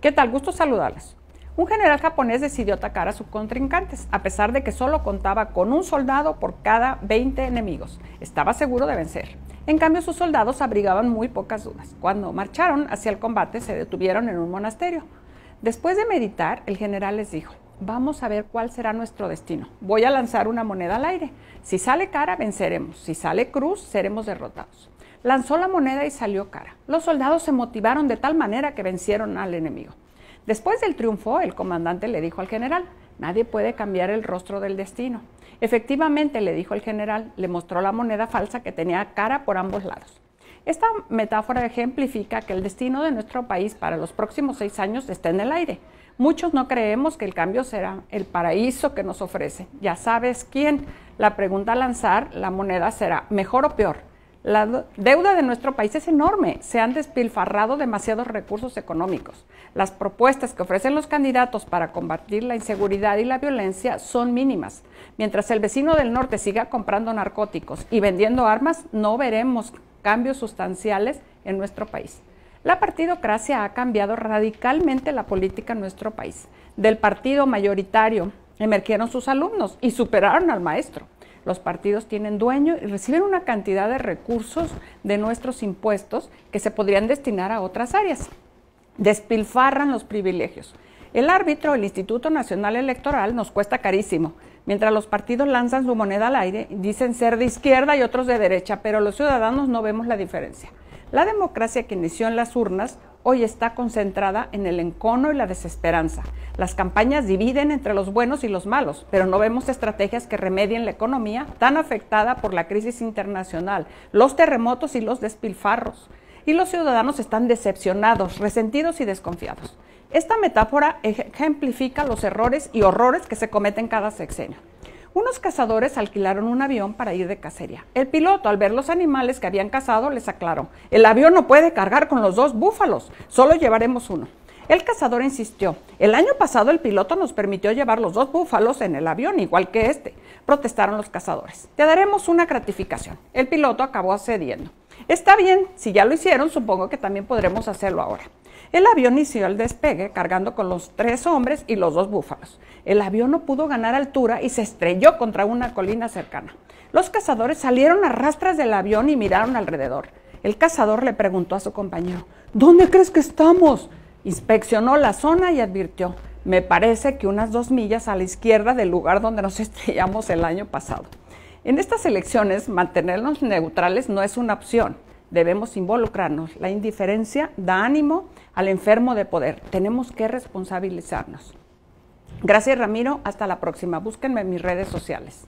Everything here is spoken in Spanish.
¿Qué tal? Gusto saludarlas. Un general japonés decidió atacar a sus contrincantes, a pesar de que solo contaba con un soldado por cada 20 enemigos. Estaba seguro de vencer. En cambio, sus soldados abrigaban muy pocas dudas. Cuando marcharon hacia el combate, se detuvieron en un monasterio. Después de meditar, el general les dijo, vamos a ver cuál será nuestro destino. Voy a lanzar una moneda al aire. Si sale cara, venceremos. Si sale cruz, seremos derrotados lanzó la moneda y salió cara. Los soldados se motivaron de tal manera que vencieron al enemigo. Después del triunfo, el comandante le dijo al general, nadie puede cambiar el rostro del destino. Efectivamente, le dijo el general, le mostró la moneda falsa que tenía cara por ambos lados. Esta metáfora ejemplifica que el destino de nuestro país para los próximos seis años está en el aire. Muchos no creemos que el cambio será el paraíso que nos ofrece. Ya sabes quién. La pregunta a lanzar, la moneda será mejor o peor. La deuda de nuestro país es enorme, se han despilfarrado demasiados recursos económicos. Las propuestas que ofrecen los candidatos para combatir la inseguridad y la violencia son mínimas. Mientras el vecino del norte siga comprando narcóticos y vendiendo armas, no veremos cambios sustanciales en nuestro país. La partidocracia ha cambiado radicalmente la política en nuestro país. Del partido mayoritario emergieron sus alumnos y superaron al maestro los partidos tienen dueño y reciben una cantidad de recursos de nuestros impuestos que se podrían destinar a otras áreas. Despilfarran los privilegios. El árbitro, el Instituto Nacional Electoral, nos cuesta carísimo, mientras los partidos lanzan su moneda al aire, dicen ser de izquierda y otros de derecha, pero los ciudadanos no vemos la diferencia. La democracia que inició en las urnas hoy está concentrada en el encono y la desesperanza. Las campañas dividen entre los buenos y los malos, pero no vemos estrategias que remedien la economía tan afectada por la crisis internacional, los terremotos y los despilfarros. Y los ciudadanos están decepcionados, resentidos y desconfiados. Esta metáfora ejemplifica los errores y horrores que se cometen cada sexenio. Unos cazadores alquilaron un avión para ir de cacería. El piloto, al ver los animales que habían cazado, les aclaró, el avión no puede cargar con los dos búfalos, solo llevaremos uno. El cazador insistió, el año pasado el piloto nos permitió llevar los dos búfalos en el avión, igual que este. Protestaron los cazadores. Te daremos una gratificación. El piloto acabó cediendo. Está bien, si ya lo hicieron, supongo que también podremos hacerlo ahora. El avión inició el despegue cargando con los tres hombres y los dos búfalos. El avión no pudo ganar altura y se estrelló contra una colina cercana. Los cazadores salieron a rastras del avión y miraron alrededor. El cazador le preguntó a su compañero, ¿Dónde crees que estamos? Inspeccionó la zona y advirtió, me parece que unas dos millas a la izquierda del lugar donde nos estrellamos el año pasado. En estas elecciones, mantenernos neutrales no es una opción debemos involucrarnos. La indiferencia da ánimo al enfermo de poder. Tenemos que responsabilizarnos. Gracias Ramiro, hasta la próxima. Búsquenme en mis redes sociales.